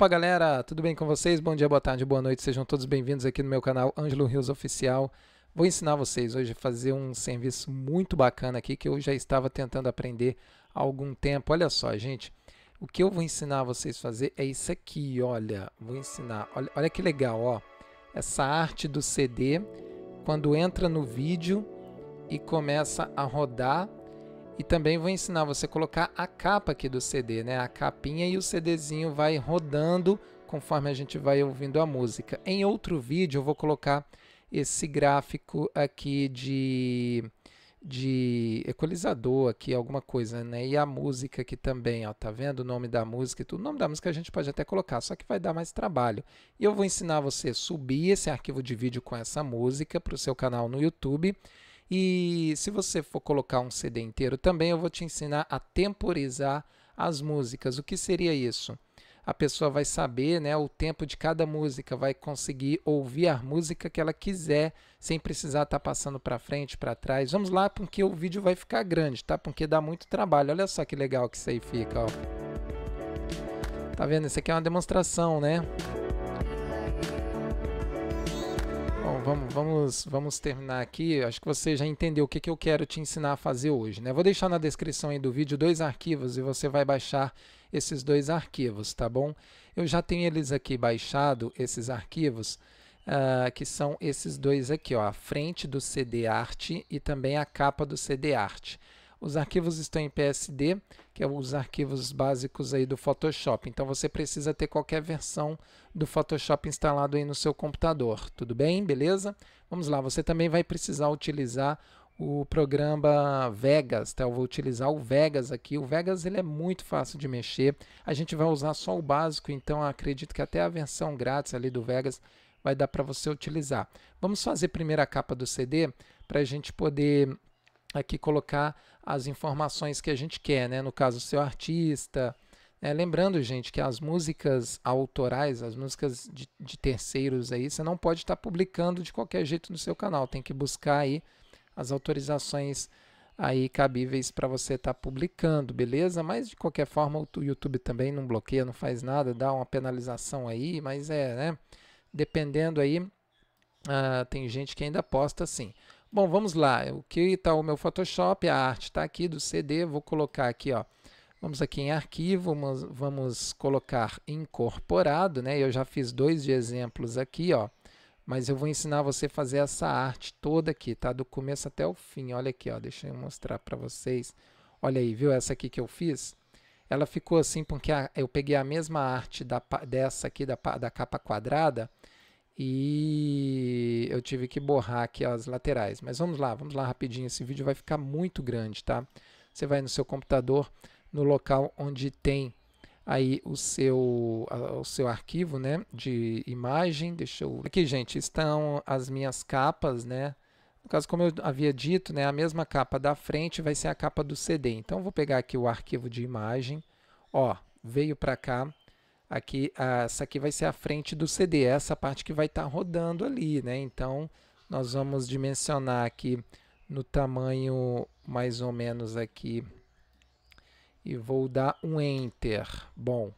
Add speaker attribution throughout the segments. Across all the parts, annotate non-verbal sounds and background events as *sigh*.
Speaker 1: Opa, galera, tudo bem com vocês? Bom dia, boa tarde, boa noite. Sejam todos bem-vindos aqui no meu canal Ângelo Rios Oficial. Vou ensinar vocês hoje a fazer um serviço muito bacana aqui que eu já estava tentando aprender há algum tempo. Olha só, gente, o que eu vou ensinar vocês a fazer é isso aqui, olha. Vou ensinar, olha, olha que legal, ó. Essa arte do CD, quando entra no vídeo e começa a rodar e também vou ensinar você a colocar a capa aqui do CD, né? A capinha e o CDzinho vai rodando conforme a gente vai ouvindo a música. Em outro vídeo eu vou colocar esse gráfico aqui de, de equalizador aqui, alguma coisa, né? E a música aqui também, ó, tá vendo o nome da música e tudo? O nome da música a gente pode até colocar, só que vai dar mais trabalho. E eu vou ensinar você a subir esse arquivo de vídeo com essa música para o seu canal no YouTube e se você for colocar um CD inteiro também, eu vou te ensinar a temporizar as músicas. O que seria isso? A pessoa vai saber né, o tempo de cada música, vai conseguir ouvir a música que ela quiser, sem precisar estar tá passando para frente, para trás. Vamos lá, porque o vídeo vai ficar grande, tá? Porque dá muito trabalho. Olha só que legal que isso aí fica, ó. Tá vendo? Isso aqui é uma demonstração, né? vamos, vamos, vamos terminar aqui. Acho que você já entendeu o que, que eu quero te ensinar a fazer hoje. Né? Vou deixar na descrição aí do vídeo dois arquivos e você vai baixar esses dois arquivos, tá bom? Eu já tenho eles aqui baixado, esses arquivos, uh, que são esses dois aqui, ó, a frente do CD Arte e também a capa do CD Arte. Os arquivos estão em PSD, que é os arquivos básicos aí do Photoshop. Então você precisa ter qualquer versão do Photoshop instalado aí no seu computador. Tudo bem? Beleza? Vamos lá, você também vai precisar utilizar o programa Vegas, tá? Eu vou utilizar o Vegas aqui. O Vegas ele é muito fácil de mexer. A gente vai usar só o básico, então acredito que até a versão grátis ali do Vegas vai dar para você utilizar. Vamos fazer primeiro a capa do CD para a gente poder aqui colocar as informações que a gente quer, né? No caso, o seu artista. É, lembrando, gente, que as músicas autorais, as músicas de, de terceiros aí, você não pode estar tá publicando de qualquer jeito no seu canal. Tem que buscar aí as autorizações aí cabíveis para você estar tá publicando, beleza? Mas de qualquer forma, o YouTube também não bloqueia, não faz nada, dá uma penalização aí, mas é, né? Dependendo aí, uh, tem gente que ainda posta assim. Bom, vamos lá. O que está o meu Photoshop? A arte está aqui do CD. Vou colocar aqui, ó. Vamos aqui em arquivo, vamos, vamos colocar incorporado, né? Eu já fiz dois de exemplos aqui, ó. Mas eu vou ensinar você a fazer essa arte toda aqui, tá? Do começo até o fim. Olha aqui, ó. Deixa eu mostrar para vocês. Olha aí, viu essa aqui que eu fiz? Ela ficou assim porque eu peguei a mesma arte da, dessa aqui, da, da capa quadrada, e eu tive que borrar aqui as laterais. Mas vamos lá, vamos lá rapidinho, esse vídeo vai ficar muito grande, tá? Você vai no seu computador, no local onde tem aí o seu, o seu arquivo, né, de imagem, deixa eu... Aqui, gente, estão as minhas capas, né, no caso, como eu havia dito, né, a mesma capa da frente vai ser a capa do CD. Então, vou pegar aqui o arquivo de imagem, ó, veio para cá, aqui essa aqui vai ser a frente do CD, essa parte que vai estar tá rodando ali, né? Então nós vamos dimensionar aqui no tamanho mais ou menos aqui e vou dar um enter. Bom,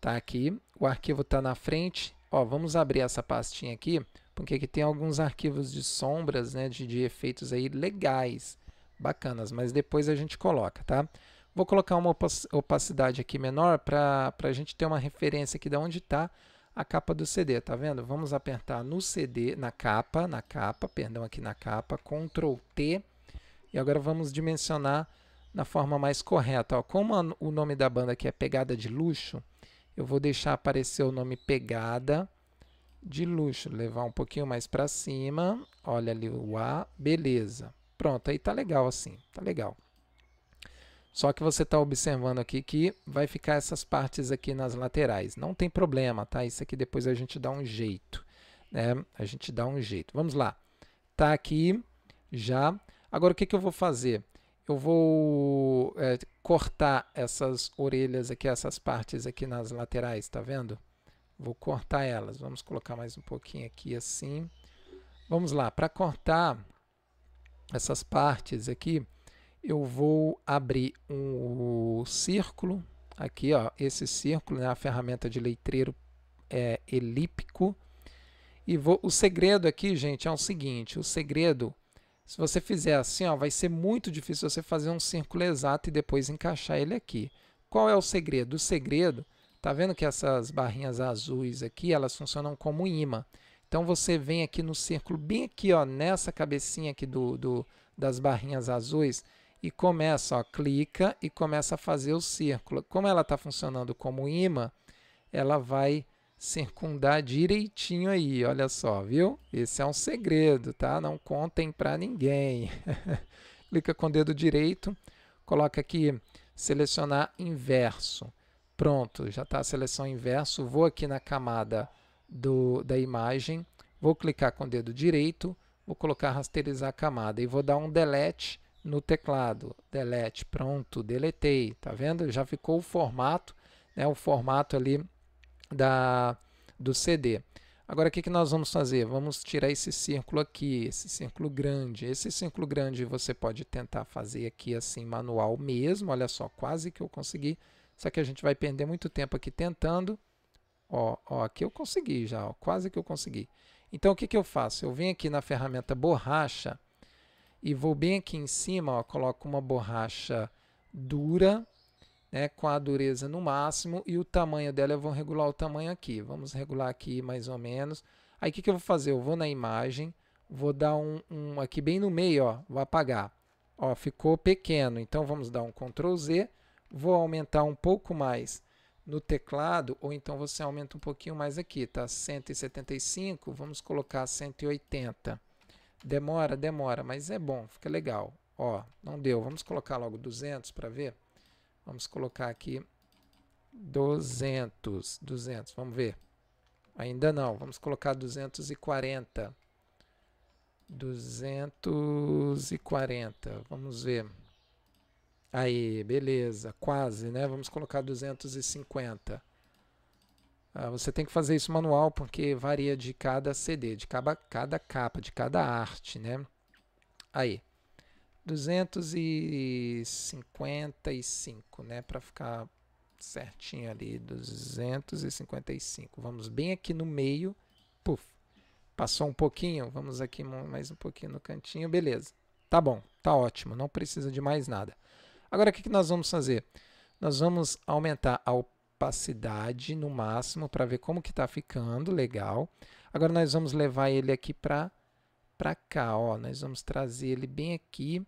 Speaker 1: tá aqui, o arquivo está na frente. Ó, vamos abrir essa pastinha aqui, porque aqui tem alguns arquivos de sombras, né, de, de efeitos aí legais, bacanas, mas depois a gente coloca, tá? Vou colocar uma opacidade aqui menor para a gente ter uma referência aqui de onde está a capa do CD, tá vendo? Vamos apertar no CD, na capa, na capa, perdão, aqui na capa, Ctrl T, e agora vamos dimensionar na forma mais correta. Ó. Como a, o nome da banda aqui é Pegada de Luxo, eu vou deixar aparecer o nome Pegada de Luxo, levar um pouquinho mais para cima, olha ali o A, beleza. Pronto, aí tá legal assim, tá legal. Só que você está observando aqui que vai ficar essas partes aqui nas laterais. Não tem problema, tá? Isso aqui depois a gente dá um jeito, né? A gente dá um jeito. Vamos lá. Tá aqui já. Agora o que, que eu vou fazer? Eu vou é, cortar essas orelhas aqui, essas partes aqui nas laterais, tá vendo? Vou cortar elas. Vamos colocar mais um pouquinho aqui assim. Vamos lá. Para cortar essas partes aqui, eu vou abrir um, círculo, aqui ó, esse círculo, né, a ferramenta de leitreiro é, elíptico, e vou, o segredo aqui, gente, é o seguinte, o segredo, se você fizer assim, ó, vai ser muito difícil você fazer um círculo exato e depois encaixar ele aqui. Qual é o segredo? O segredo, tá vendo que essas barrinhas azuis aqui, elas funcionam como imã. Então você vem aqui no círculo, bem aqui, ó, nessa cabecinha aqui do, do das barrinhas azuis, e começa, ó, clica e começa a fazer o círculo. Como ela está funcionando como imã, ela vai circundar direitinho aí, olha só, viu? Esse é um segredo, tá? Não contem para ninguém. *laughs* Clica com o dedo direito, coloca aqui selecionar inverso. Pronto, já está a seleção inverso. Vou aqui na camada do, da imagem, vou clicar com o dedo direito, vou colocar rasterizar a camada e vou dar um delete no teclado, delete, pronto, deletei, tá vendo? Já ficou o formato, né, o formato ali da, do CD. Agora o que, que nós vamos fazer? Vamos tirar esse círculo aqui, esse círculo grande. Esse círculo grande você pode tentar fazer aqui assim manual mesmo, olha só, quase que eu consegui, só que a gente vai perder muito tempo aqui tentando. Ó, ó aqui eu consegui já, ó, quase que eu consegui. Então o que, que eu faço? Eu venho aqui na ferramenta borracha, e vou bem aqui em cima, ó, coloco uma borracha dura, né, com a dureza no máximo e o tamanho dela eu vou regular o tamanho aqui. Vamos regular aqui mais ou menos. Aí o que, que eu vou fazer? Eu vou na imagem, vou dar um, um aqui bem no meio, ó, vou apagar. Ó, ficou pequeno, então vamos dar um Ctrl Z, vou aumentar um pouco mais no teclado, ou então você aumenta um pouquinho mais aqui, tá? 175, vamos colocar 180. Demora, demora, mas é bom, fica legal. Ó, não deu. Vamos colocar logo 200 para ver. Vamos colocar aqui 200, 200, vamos ver. Ainda não, vamos colocar 240. 240, vamos ver. Aí, beleza, quase, né? Vamos colocar 250. Ah, você tem que fazer isso manual porque varia de cada CD, de cada, cada capa, de cada arte, né? Aí, 255, né? Para ficar certinho ali, 255. Vamos bem aqui no meio, puf. Passou um pouquinho, vamos aqui mais um pouquinho no cantinho, beleza. Tá bom, tá ótimo, não precisa de mais nada. Agora, o que, que nós vamos fazer? Nós vamos aumentar a capacidade no máximo para ver como que está ficando, legal. Agora nós vamos levar ele aqui para cá, ó. nós vamos trazer ele bem aqui,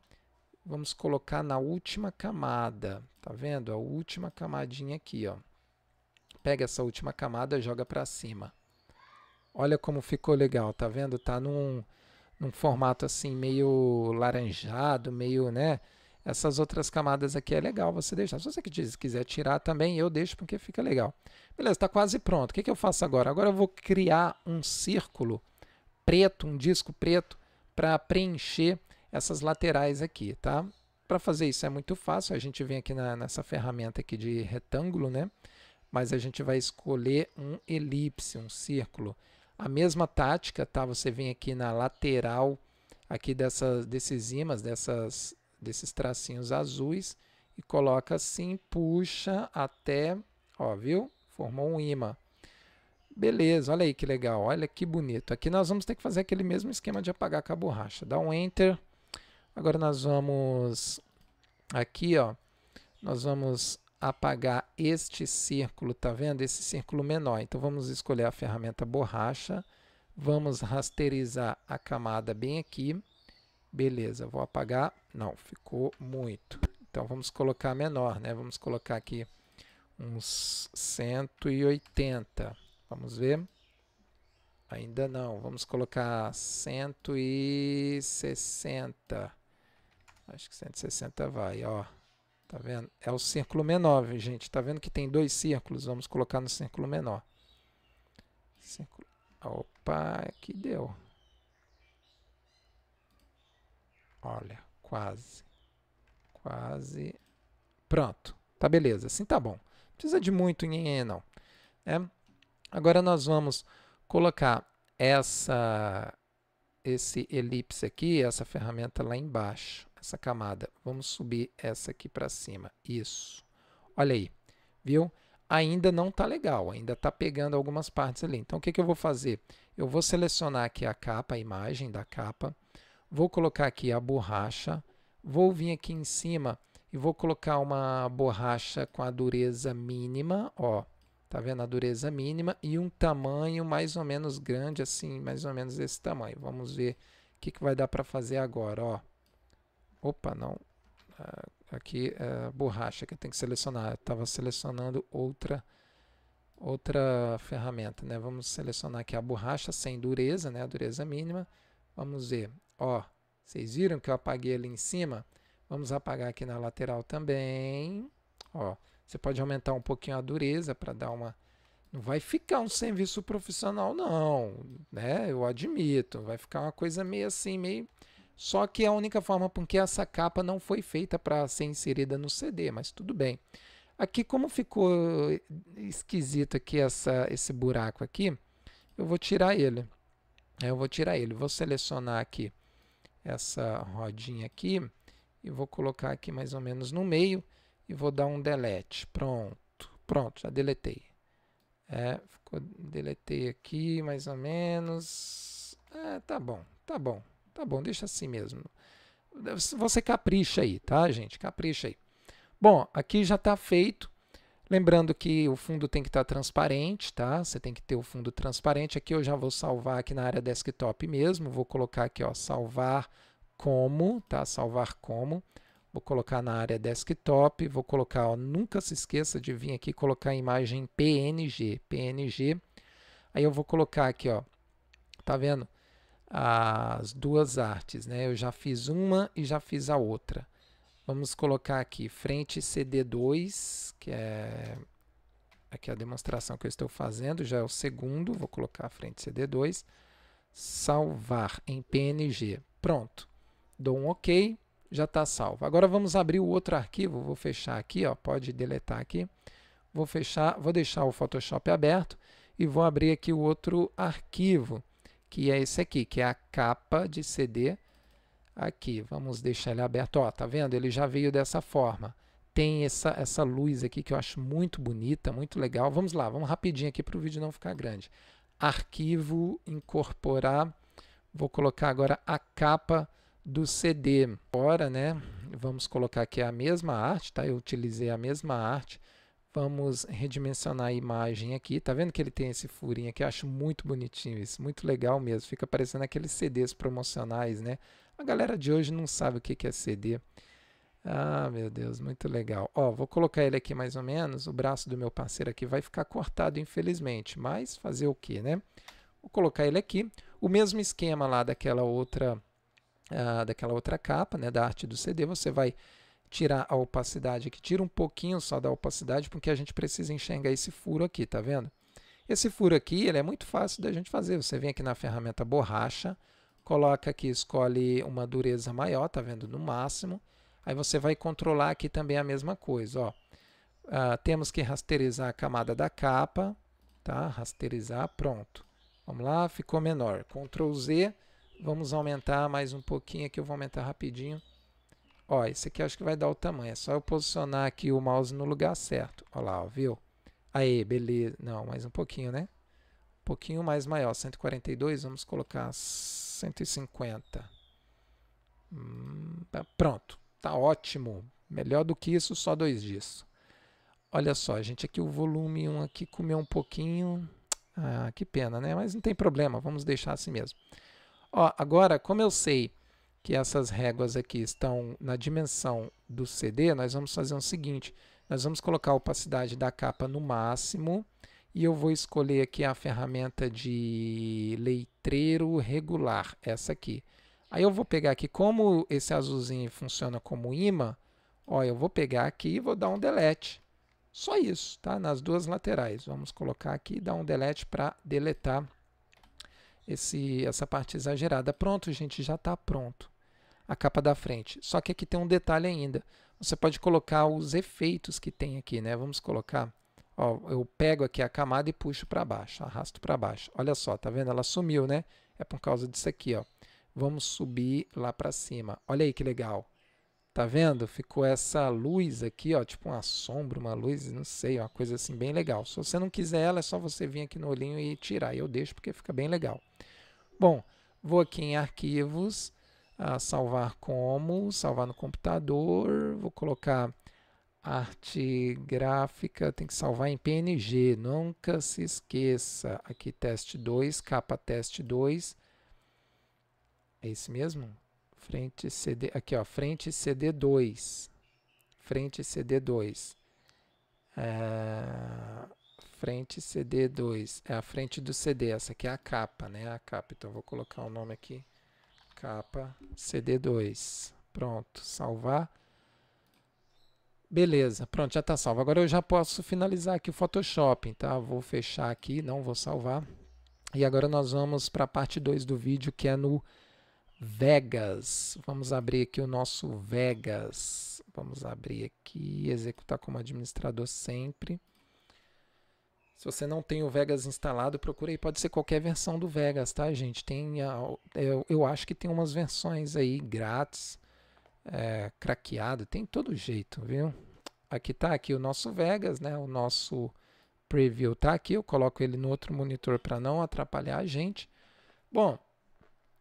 Speaker 1: vamos colocar na última camada, tá vendo? A última camadinha aqui, ó. Pega essa última camada, joga para cima. Olha como ficou legal, tá vendo? Tá num, num formato assim meio laranjado, meio, né? essas outras camadas aqui é legal você deixar. Se você quiser tirar também, eu deixo porque fica legal. Beleza, está quase pronto. O que, que eu faço agora? Agora eu vou criar um círculo preto, um disco preto, para preencher essas laterais aqui, tá? Para fazer isso é muito fácil, a gente vem aqui na, nessa ferramenta aqui de retângulo, né? Mas a gente vai escolher um elipse, um círculo. A mesma tática, tá? Você vem aqui na lateral aqui dessas, desses ímãs, dessas desses tracinhos azuis e coloca assim, puxa até, ó, viu? Formou um imã. Beleza, olha aí que legal, olha que bonito. Aqui nós vamos ter que fazer aquele mesmo esquema de apagar com a borracha. Dá um Enter. Agora nós vamos aqui, ó, nós vamos apagar este círculo, tá vendo? Esse círculo menor. Então vamos escolher a ferramenta borracha, vamos rasterizar a camada bem aqui. Beleza, vou apagar não, ficou muito. Então vamos colocar menor, né? Vamos colocar aqui uns 180. Vamos ver. Ainda não. Vamos colocar 160. Acho que 160 vai, ó. Tá vendo? É o círculo menor, gente. Tá vendo que tem dois círculos? Vamos colocar no círculo menor. Círculo. Opa, que deu. Olha. Quase. Quase. Pronto. Tá beleza. Assim tá bom. Não precisa de muito nhenhê, não. É? Agora nós vamos colocar essa esse elipse aqui, essa ferramenta lá embaixo, essa camada. Vamos subir essa aqui para cima. Isso. Olha aí. Viu? Ainda não tá legal, ainda tá pegando algumas partes ali. Então o que, que eu vou fazer? Eu vou selecionar aqui a capa, a imagem da capa. Vou colocar aqui a borracha, vou vir aqui em cima e vou colocar uma borracha com a dureza mínima, ó. Tá vendo a dureza mínima e um tamanho mais ou menos grande, assim, mais ou menos desse tamanho. Vamos ver o que, que vai dar para fazer agora, ó. Opa, não. Ah, aqui, é, borracha que eu tenho que selecionar. Eu estava selecionando outra outra ferramenta, né? Vamos selecionar aqui a borracha sem dureza, né? A dureza mínima. Vamos ver. Ó, vocês viram que eu apaguei ali em cima? Vamos apagar aqui na lateral também. Ó, você pode aumentar um pouquinho a dureza para dar uma... Não vai ficar um serviço profissional, não. Né? Eu admito. Vai ficar uma coisa meio assim, meio... Só que é a única forma que essa capa não foi feita para ser inserida no CD, mas tudo bem. Aqui, como ficou esquisito aqui essa, esse buraco aqui, eu vou tirar ele. Eu vou tirar ele. Vou selecionar aqui essa rodinha aqui e vou colocar aqui mais ou menos no meio e vou dar um delete. Pronto, pronto, já deletei. É, ficou, deletei aqui mais ou menos. É, tá bom, tá bom, tá bom, deixa assim mesmo. Você capricha aí, tá, gente? Capricha aí. Bom, aqui já está feito Lembrando que o fundo tem que estar transparente, tá? Você tem que ter o fundo transparente. Aqui eu já vou salvar aqui na área desktop mesmo. Vou colocar aqui, ó, salvar como, tá? Salvar como. Vou colocar na área desktop. Vou colocar, ó, nunca se esqueça de vir aqui colocar a imagem PNG. PNG. Aí eu vou colocar aqui, ó. Tá vendo? As duas artes, né? Eu já fiz uma e já fiz a outra. Vamos colocar aqui frente CD2, que é aqui é a demonstração que eu estou fazendo, já é o segundo, vou colocar frente CD2, salvar em PNG. Pronto. Dou um OK, já está salvo. Agora vamos abrir o outro arquivo, vou fechar aqui, ó, pode deletar aqui. Vou fechar, vou deixar o Photoshop aberto e vou abrir aqui o outro arquivo, que é esse aqui, que é a capa de CD aqui. Vamos deixar ele aberto. Ó, tá vendo? Ele já veio dessa forma. Tem essa, essa luz aqui que eu acho muito bonita, muito legal. Vamos lá, vamos rapidinho aqui para o vídeo não ficar grande. Arquivo, incorporar. Vou colocar agora a capa do CD. Agora, né? Vamos colocar aqui a mesma arte, tá? Eu utilizei a mesma arte. Vamos redimensionar a imagem aqui. Tá vendo que ele tem esse furinho aqui? Eu acho muito bonitinho isso, muito legal mesmo. Fica parecendo aqueles CDs promocionais, né? A galera de hoje não sabe o que é CD. Ah, meu Deus, muito legal. Ó, vou colocar ele aqui mais ou menos. O braço do meu parceiro aqui vai ficar cortado, infelizmente. Mas fazer o que, né? Vou colocar ele aqui. O mesmo esquema lá daquela outra, ah, daquela outra capa, né? Da arte do CD. Você vai tirar a opacidade aqui. Tira um pouquinho só da opacidade, porque a gente precisa enxergar esse furo aqui, tá vendo? Esse furo aqui, ele é muito fácil da gente fazer. Você vem aqui na ferramenta borracha, coloca aqui, escolhe uma dureza maior, tá vendo? No máximo. Aí você vai controlar aqui também a mesma coisa, ó. Ah, temos que rasterizar a camada da capa, tá? Rasterizar, pronto. Vamos lá, ficou menor. Ctrl Z, vamos aumentar mais um pouquinho aqui, eu vou aumentar rapidinho. Ó, esse aqui acho que vai dar o tamanho. É só eu posicionar aqui o mouse no lugar certo. Ó lá, ó, viu? Aí, beleza. Não, mais um pouquinho, né? Um pouquinho mais maior. 142, vamos colocar 150. Hum, pronto. Tá ótimo. Melhor do que isso, só dois disso. Olha só, gente, aqui o volume 1 aqui comeu um pouquinho. Ah, que pena, né? Mas não tem problema, vamos deixar assim mesmo. Ó, agora, como eu sei que essas réguas aqui estão na dimensão do CD, nós vamos fazer o seguinte, nós vamos colocar a opacidade da capa no máximo e eu vou escolher aqui a ferramenta de leitreiro regular, essa aqui. Aí eu vou pegar aqui, como esse azulzinho funciona como imã, ó, eu vou pegar aqui e vou dar um delete. Só isso, tá? Nas duas laterais. Vamos colocar aqui e dar um delete para deletar esse, essa parte exagerada. Pronto, gente, já está pronto a capa da frente. Só que aqui tem um detalhe ainda. Você pode colocar os efeitos que tem aqui, né? Vamos colocar, ó, eu pego aqui a camada e puxo para baixo, arrasto para baixo. Olha só, tá vendo? Ela sumiu, né? É por causa disso aqui, ó. Vamos subir lá para cima. Olha aí que legal. Tá vendo? Ficou essa luz aqui, ó, tipo uma sombra, uma luz, não sei, uma coisa assim bem legal. Se você não quiser ela, é só você vir aqui no olhinho e tirar. Eu deixo porque fica bem legal. Bom, vou aqui em arquivos, ah, salvar como, salvar no computador, vou colocar arte gráfica, tem que salvar em PNG, nunca se esqueça. Aqui teste 2, capa teste 2. É esse mesmo? Frente CD, aqui ó, frente CD2. Frente CD2. É, frente CD2, é a frente do CD, essa aqui é a capa, né? A capa, então vou colocar o nome aqui capa CD2. Pronto, salvar. Beleza, pronto, já está salvo. Agora eu já posso finalizar aqui o Photoshop, tá? Vou fechar aqui, não vou salvar. E agora nós vamos para a parte 2 do vídeo, que é no Vegas. Vamos abrir aqui o nosso Vegas. Vamos abrir aqui, executar como administrador sempre. Se você não tem o Vegas instalado, procure aí. Pode ser qualquer versão do Vegas, tá, gente? Tem, eu, eu acho que tem umas versões aí grátis, é, craqueado, tem todo jeito, viu? Aqui tá aqui o nosso Vegas, né? O nosso preview tá aqui. Eu coloco ele no outro monitor para não atrapalhar a gente. Bom,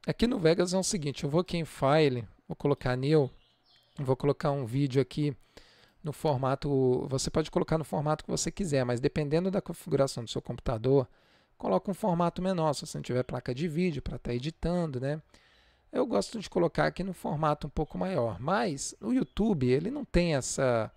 Speaker 1: aqui no Vegas é o seguinte: eu vou aqui em File, vou colocar New, vou colocar um vídeo aqui no formato, você pode colocar no formato que você quiser, mas dependendo da configuração do seu computador, coloca um formato menor, se você não tiver placa de vídeo para estar tá editando, né? Eu gosto de colocar aqui no formato um pouco maior, mas o YouTube, ele não tem essa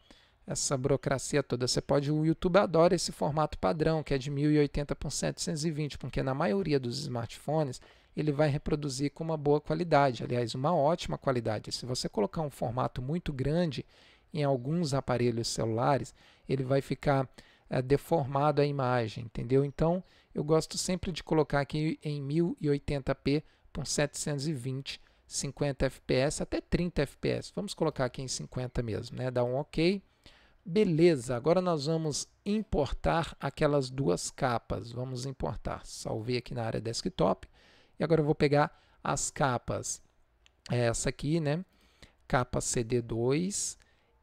Speaker 1: essa burocracia toda. Você pode, o YouTube adora esse formato padrão, que é de 1080 por 720, porque na maioria dos smartphones ele vai reproduzir com uma boa qualidade, aliás, uma ótima qualidade. Se você colocar um formato muito grande, em alguns aparelhos celulares, ele vai ficar é, deformado a imagem, entendeu? Então, eu gosto sempre de colocar aqui em 1080p por 720, 50 fps, até 30 fps. Vamos colocar aqui em 50 mesmo, né? Dá um OK. Beleza, agora nós vamos importar aquelas duas capas. Vamos importar. Salvei aqui na área desktop. E agora eu vou pegar as capas. Essa aqui, né? Capa CD2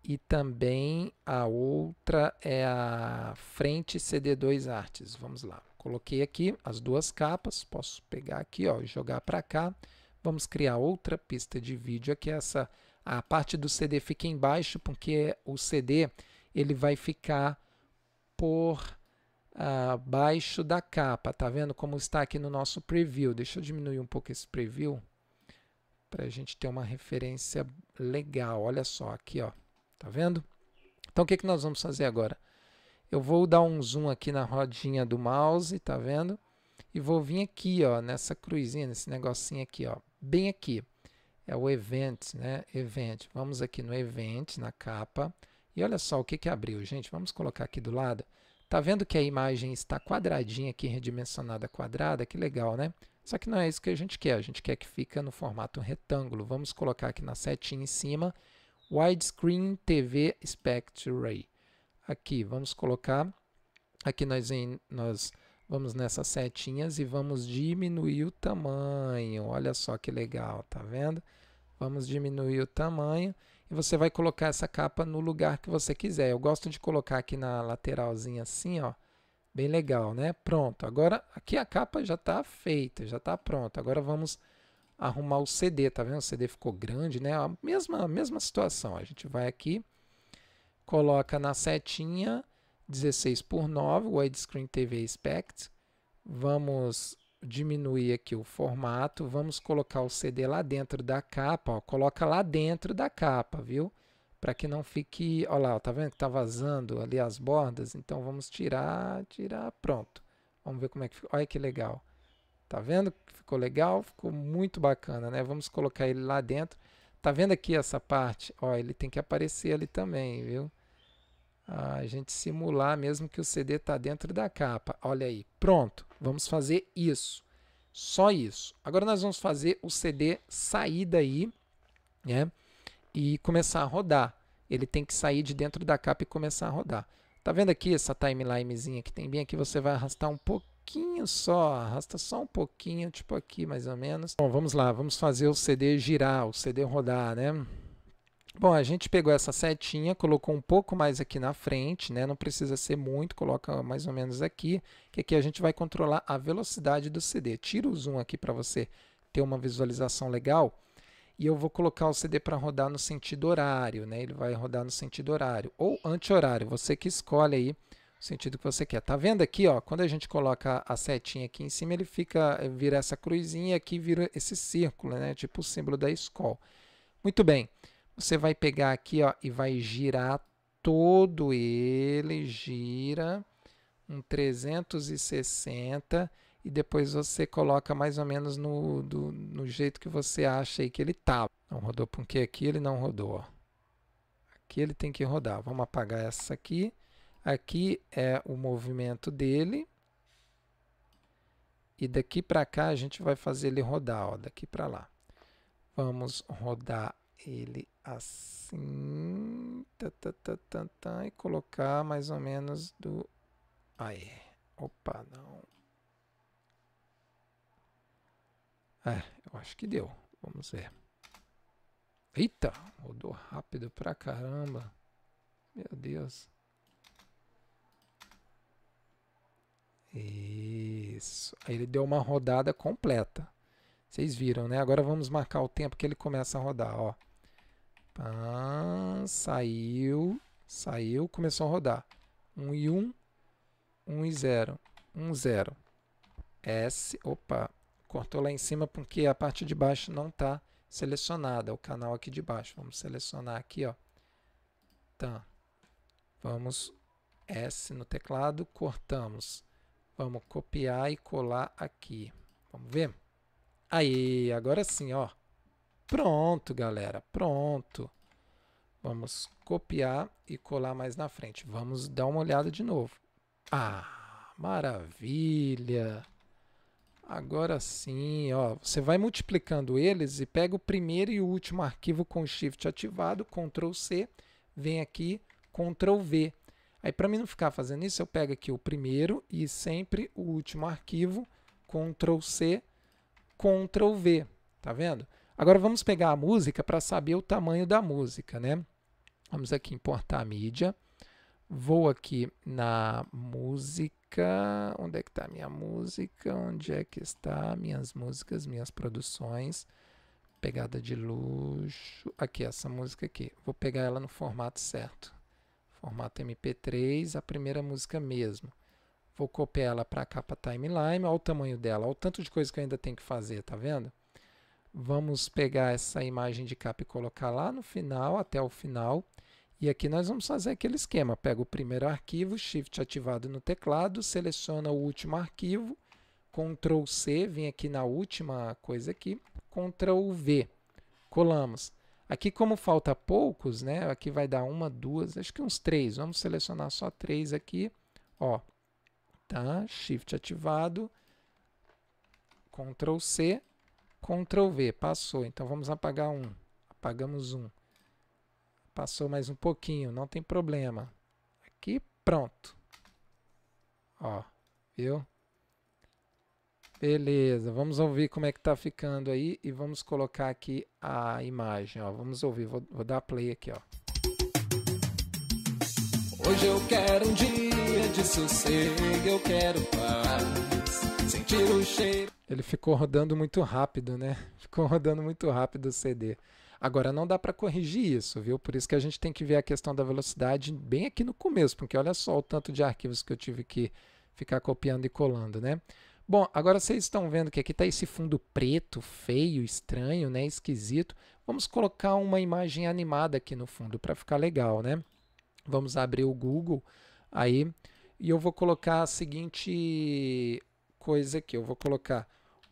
Speaker 1: e também a outra é a frente CD2 Artes. Vamos lá. Coloquei aqui as duas capas, posso pegar aqui ó, e jogar para cá. Vamos criar outra pista de vídeo aqui. Essa, a parte do CD fica embaixo, porque o CD ele vai ficar por abaixo ah, da capa. Tá vendo como está aqui no nosso preview? Deixa eu diminuir um pouco esse preview para a gente ter uma referência legal. Olha só aqui, ó. Tá vendo? Então o que, que nós vamos fazer agora? Eu vou dar um zoom aqui na rodinha do mouse, tá vendo? E vou vir aqui, ó, nessa cruzinha, nesse negocinho aqui, ó, bem aqui. É o event, né? Event. Vamos aqui no event, na capa. E olha só o que, que abriu, gente. Vamos colocar aqui do lado. Tá vendo que a imagem está quadradinha aqui, redimensionada quadrada? Que legal, né? Só que não é isso que a gente quer. A gente quer que fica no formato retângulo. Vamos colocar aqui na setinha em cima Widescreen TV Spectray. Aqui, vamos colocar, aqui nós, em, nós vamos nessas setinhas e vamos diminuir o tamanho. Olha só que legal, tá vendo? Vamos diminuir o tamanho e você vai colocar essa capa no lugar que você quiser. Eu gosto de colocar aqui na lateralzinha assim, ó. Bem legal, né? Pronto. Agora aqui a capa já está feita, já está pronta. Agora vamos arrumar o CD, tá vendo? O CD ficou grande, né? A mesma, mesma situação. A gente vai aqui, coloca na setinha 16 por 9, widescreen TV Expect. Vamos diminuir aqui o formato, vamos colocar o CD lá dentro da capa, ó, coloca lá dentro da capa, viu? Para que não fique, Olha lá, tá vendo que tá vazando ali as bordas? Então vamos tirar, tirar, pronto. Vamos ver como é que fica. Olha que legal. Tá vendo que ficou legal? Ficou muito bacana, né? Vamos colocar ele lá dentro. Tá vendo aqui essa parte? Ó, ele tem que aparecer ali também, viu? A gente simular mesmo que o CD tá dentro da capa. Olha aí, pronto. Vamos fazer isso. Só isso. Agora nós vamos fazer o CD sair daí, né? E começar a rodar. Ele tem que sair de dentro da capa e começar a rodar. Tá vendo aqui essa timelinezinha que tem bem aqui? Você vai arrastar um pouco pouquinho só, arrasta só um pouquinho, tipo aqui mais ou menos. Bom, vamos lá, vamos fazer o CD girar, o CD rodar, né? Bom, a gente pegou essa setinha, colocou um pouco mais aqui na frente, né? Não precisa ser muito, coloca mais ou menos aqui, que aqui a gente vai controlar a velocidade do CD. Tira o zoom aqui para você ter uma visualização legal. E eu vou colocar o CD para rodar no sentido horário, né? Ele vai rodar no sentido horário ou anti-horário, você que escolhe aí sentido que você quer. Tá vendo aqui, ó, quando a gente coloca a setinha aqui em cima, ele fica eh, vira essa cruzinha e aqui vira esse círculo, né, tipo o símbolo da escola. Muito bem. Você vai pegar aqui, ó, e vai girar todo ele, gira um 360 e depois você coloca mais ou menos no, do, no jeito que você acha aí que ele tá. Não rodou porque aqui ele não rodou, ó. Aqui ele tem que rodar. Vamos apagar essa aqui. Aqui é o movimento dele. E daqui para cá a gente vai fazer ele rodar, ó, daqui para lá. Vamos rodar ele assim, tá, tá, tá, tá, e colocar mais ou menos do... Aí, opa, não. É, eu acho que deu, vamos ver. Eita, rodou rápido pra caramba. Meu Deus. Isso. Aí ele deu uma rodada completa. Vocês viram, né? Agora vamos marcar o tempo que ele começa a rodar, ó. Pã, saiu, saiu, começou a rodar. 1 um e 1, um, 1 um e 0, 1, 0. S, opa, cortou lá em cima porque a parte de baixo não está selecionada, é o canal aqui de baixo. Vamos selecionar aqui, ó. Tá. Vamos S no teclado, cortamos. Vamos copiar e colar aqui. Vamos ver? Aí, agora sim, ó. Pronto, galera, pronto. Vamos copiar e colar mais na frente. Vamos dar uma olhada de novo. Ah, maravilha! Agora sim, ó, você vai multiplicando eles e pega o primeiro e o último arquivo com Shift ativado, Ctrl C, vem aqui, Ctrl V. Aí, para mim não ficar fazendo isso, eu pego aqui o primeiro e sempre o último arquivo, Ctrl C, Ctrl V, tá vendo? Agora vamos pegar a música para saber o tamanho da música, né? Vamos aqui importar a mídia. Vou aqui na música. Onde é que está a minha música? Onde é que está minhas músicas, minhas produções? Pegada de luxo. Aqui, essa música aqui. Vou pegar ela no formato certo formato MP3, a primeira música mesmo. Vou copiar ela para cá para timeline, olha o tamanho dela, olha o tanto de coisa que eu ainda tenho que fazer, tá vendo? Vamos pegar essa imagem de capa e colocar lá no final, até o final. E aqui nós vamos fazer aquele esquema. Pega o primeiro arquivo, Shift ativado no teclado, seleciona o último arquivo, Ctrl C, vem aqui na última coisa aqui, Ctrl V. Colamos. Aqui, como falta poucos, né? Aqui vai dar uma, duas, acho que uns três. Vamos selecionar só três aqui. Ó, tá? Shift ativado. Ctrl C, Ctrl V. Passou. Então vamos apagar um. Apagamos um. Passou mais um pouquinho, não tem problema. Aqui, pronto. Ó, viu? Beleza, vamos ouvir como é que tá ficando aí e vamos colocar aqui a imagem, ó. Vamos ouvir, vou, vou dar play aqui, ó.
Speaker 2: Hoje eu quero um dia de sossego, eu quero paz, sentir o cheiro.
Speaker 1: Ele ficou rodando muito rápido, né? *laughs* Ficou rodando muito rápido o CD. Agora não dá para corrigir isso, viu? Por isso que a gente tem que ver a questão da velocidade bem aqui no começo, porque olha só o tanto de arquivos que eu tive que ficar copiando e colando, né? Bom, agora vocês estão vendo que aqui está esse fundo preto, feio, estranho, né, esquisito. Vamos colocar uma imagem animada aqui no fundo para ficar legal, né? Vamos abrir o Google aí e eu vou colocar a seguinte coisa aqui. Eu vou colocar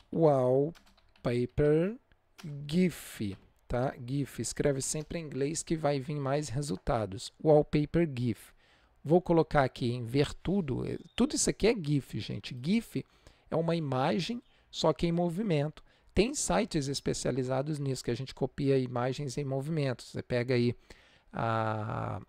Speaker 1: wallpaper GIF, tá? GIF, escreve sempre em inglês que vai vir mais resultados. Wallpaper GIF. Vou colocar aqui em ver tudo. Tudo isso aqui é GIF, gente. GIF é uma imagem, só que em movimento. Tem sites especializados nisso, que a gente copia imagens em movimento. Você pega aí a.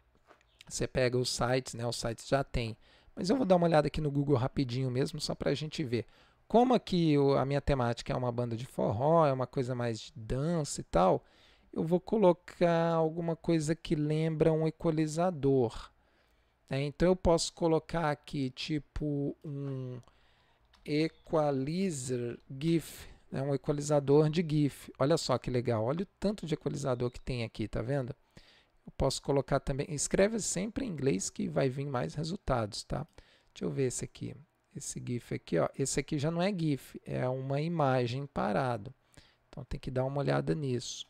Speaker 1: Você pega os sites, né? Os sites já tem. Mas eu vou dar uma olhada aqui no Google rapidinho mesmo, só para a gente ver. Como aqui a minha temática é uma banda de forró, é uma coisa mais de dança e tal, eu vou colocar alguma coisa que lembra um equalizador. Né? Então eu posso colocar aqui tipo um equalizer GIF, é um equalizador de GIF. Olha só que legal, olha o tanto de equalizador que tem aqui, tá vendo? Eu posso colocar também, escreve sempre em inglês que vai vir mais resultados, tá? Deixa eu ver esse aqui, esse GIF aqui, ó. Esse aqui já não é GIF, é uma imagem parado. Então tem que dar uma olhada nisso.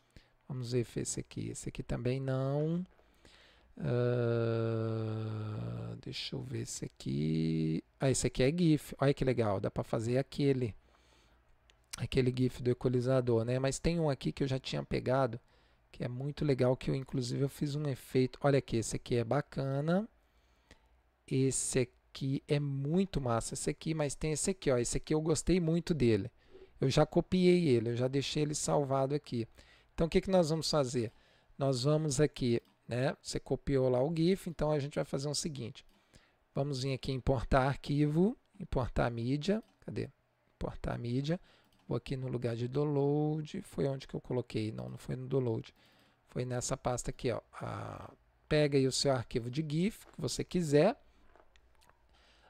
Speaker 1: Vamos ver esse aqui, esse aqui também não. Ah, deixa eu ver esse aqui. Ah, esse aqui é GIF. Olha que legal, dá para fazer aquele aquele GIF do equalizador, né? Mas tem um aqui que eu já tinha pegado, que é muito legal, que eu inclusive eu fiz um efeito. Olha aqui, esse aqui é bacana. Esse aqui é muito massa, esse aqui, mas tem esse aqui, ó. Esse aqui eu gostei muito dele. Eu já copiei ele, eu já deixei ele salvado aqui. Então o que, que nós vamos fazer? Nós vamos aqui né? Você copiou lá o GIF, então a gente vai fazer o seguinte. Vamos vir aqui em importar arquivo, importar mídia. Cadê? Importar mídia. Vou aqui no lugar de download. Foi onde que eu coloquei. Não, não foi no download. Foi nessa pasta aqui. Ó. Ah, pega aí o seu arquivo de GIF que você quiser.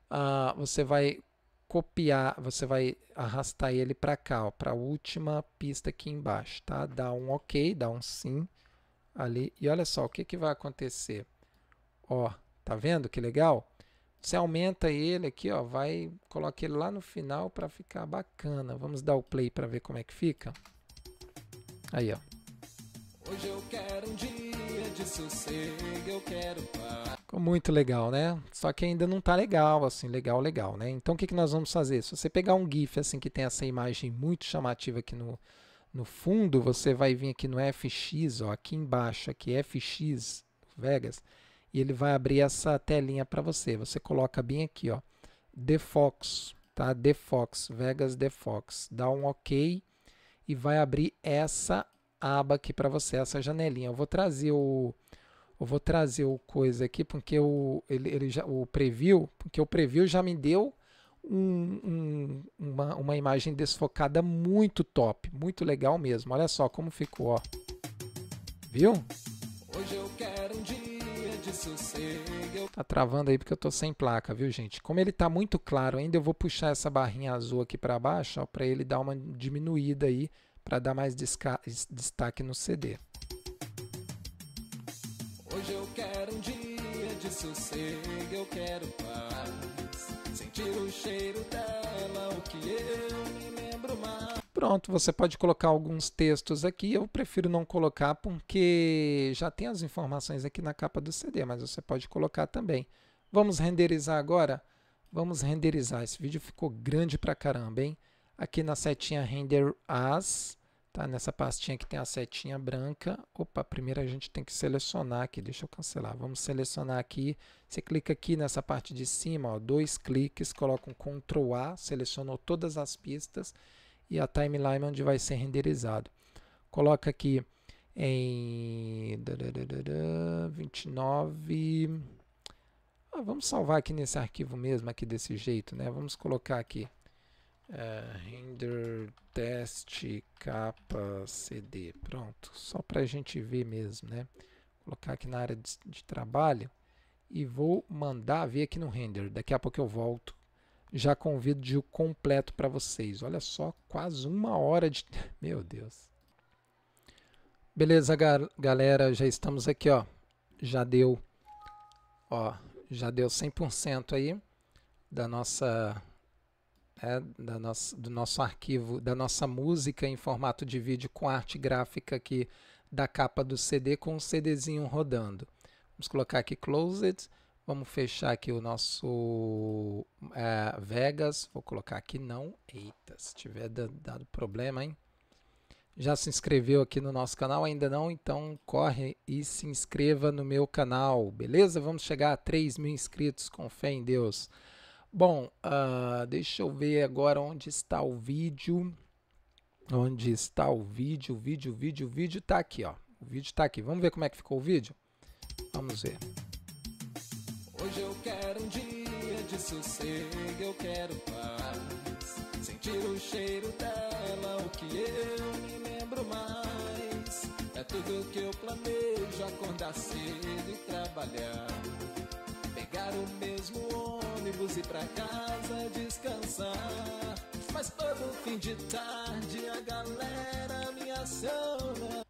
Speaker 1: Ah, você vai copiar, você vai arrastar ele para cá, para a última pista aqui embaixo, tá? Dá um OK, dá um sim ali. E olha só o que, que vai acontecer. Ó, tá vendo que legal? Você aumenta ele aqui, ó, vai colocar ele lá no final para ficar bacana. Vamos dar o play para ver como é que fica. Aí, ó. Hoje eu quero um dia de sossego, eu quero paz. Ficou muito legal, né? Só que ainda não tá legal, assim, legal, legal, né? Então o que, que nós vamos fazer? Se você pegar um GIF assim que tem essa imagem muito chamativa aqui no, no fundo, você vai vir aqui no FX, ó, aqui embaixo, aqui FX Vegas, e ele vai abrir essa telinha para você. Você coloca bem aqui, ó, Defox, tá? Defox, Vegas Defox. Dá um OK e vai abrir essa aba aqui para você, essa janelinha. Eu vou trazer o eu vou trazer o coisa aqui porque o ele, ele já o preview, porque o preview já me deu um, um, uma, uma imagem desfocada muito top, muito legal mesmo. Olha só como ficou, ó. Viu?
Speaker 2: Hoje eu quero um dia de sossego. Tá
Speaker 1: travando aí porque eu tô sem placa, viu, gente? Como ele tá muito claro ainda, eu vou puxar essa barrinha azul aqui para baixo, ó, para ele dar uma diminuída aí, para dar mais destaque no CD.
Speaker 2: Hoje eu quero um dia de sossego, eu quero paz sentir o cheiro dela, o que eu me lembro
Speaker 1: mais. Pronto, você pode colocar alguns textos aqui. Eu prefiro não colocar porque já tem as informações aqui na capa do CD, mas você pode colocar também. Vamos renderizar agora? Vamos renderizar. Esse vídeo ficou grande pra caramba, hein? Aqui na setinha Render As, Tá? Nessa pastinha que tem a setinha branca, opa, primeiro a gente tem que selecionar aqui, deixa eu cancelar, vamos selecionar aqui, você clica aqui nessa parte de cima, ó, dois cliques, coloca um Ctrl A, selecionou todas as pistas e a timeline onde vai ser renderizado. Coloca aqui em 29, ah, vamos salvar aqui nesse arquivo mesmo, aqui desse jeito, né? vamos colocar aqui é, render test capa cd pronto só para a gente ver mesmo né colocar aqui na área de, de, trabalho e vou mandar ver aqui no render daqui a pouco eu volto já com o vídeo completo para vocês olha só quase uma hora de *laughs* meu deus beleza ga galera já estamos aqui ó já deu ó já deu 100% aí da nossa né, da nosso do nosso arquivo, da nossa música em formato de vídeo com arte gráfica aqui da capa do CD com o um CDzinho rodando. Vamos colocar aqui Closed, vamos fechar aqui o nosso é, Vegas, vou colocar aqui não, eita, se tiver dado problema, hein? Já se inscreveu aqui no nosso canal? Ainda não? Então corre e se inscreva no meu canal, beleza? Vamos chegar a 3 mil inscritos, com fé em Deus. Bom, uh, deixa eu ver agora onde está o vídeo. Onde está o vídeo? Vídeo, vídeo, vídeo tá aqui, ó. O vídeo tá aqui. Vamos ver como é que ficou o vídeo? Vamos ver.
Speaker 2: Hoje eu quero um dia de sossego, eu quero paz. Sentir o cheiro dela, o que eu me lembro mais. É tudo que eu planejo, acordar cedo e trabalhar pegar o mesmo ônibus e pra casa descansar. Mas todo fim de tarde a galera me aciona.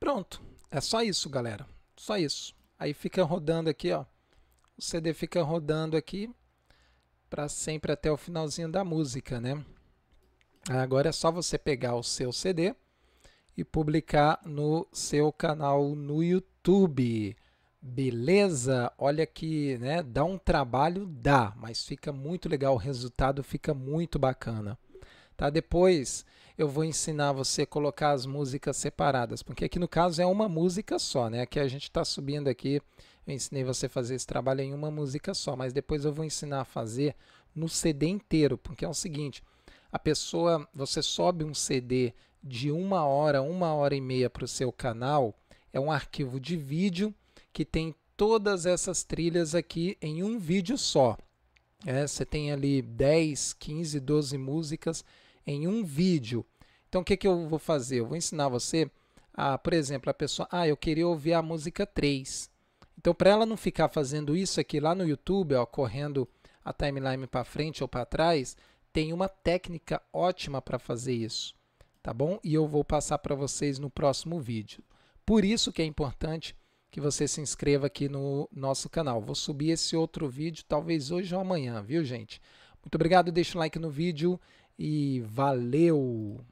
Speaker 1: Pronto, é só isso, galera. Só isso. Aí fica rodando aqui, ó. O CD fica rodando aqui para sempre até o finalzinho da música, né? Agora é só você pegar o seu CD e publicar no seu canal no YouTube. Beleza? Olha que, né, dá um trabalho, dá, mas fica muito legal, o resultado fica muito bacana. Tá? Depois eu vou ensinar você a colocar as músicas separadas, porque aqui no caso é uma música só, né? Aqui a gente está subindo aqui, eu ensinei você a fazer esse trabalho em uma música só, mas depois eu vou ensinar a fazer no CD inteiro, porque é o seguinte, a pessoa, você sobe um CD de uma hora, uma hora e meia para o seu canal, é um arquivo de vídeo, que tem todas essas trilhas aqui em um vídeo só. É, você tem ali 10, 15, 12 músicas em um vídeo. Então o que, que eu vou fazer? Eu vou ensinar você, a, por exemplo, a pessoa, ah, eu queria ouvir a música 3. Então para ela não ficar fazendo isso aqui lá no YouTube, ó, correndo a timeline para frente ou para trás, tem uma técnica ótima para fazer isso, tá bom? E eu vou passar para vocês no próximo vídeo. Por isso que é importante que você se inscreva aqui no nosso canal. Vou subir esse outro vídeo talvez hoje ou amanhã, viu, gente? Muito obrigado, deixa o like no vídeo e valeu!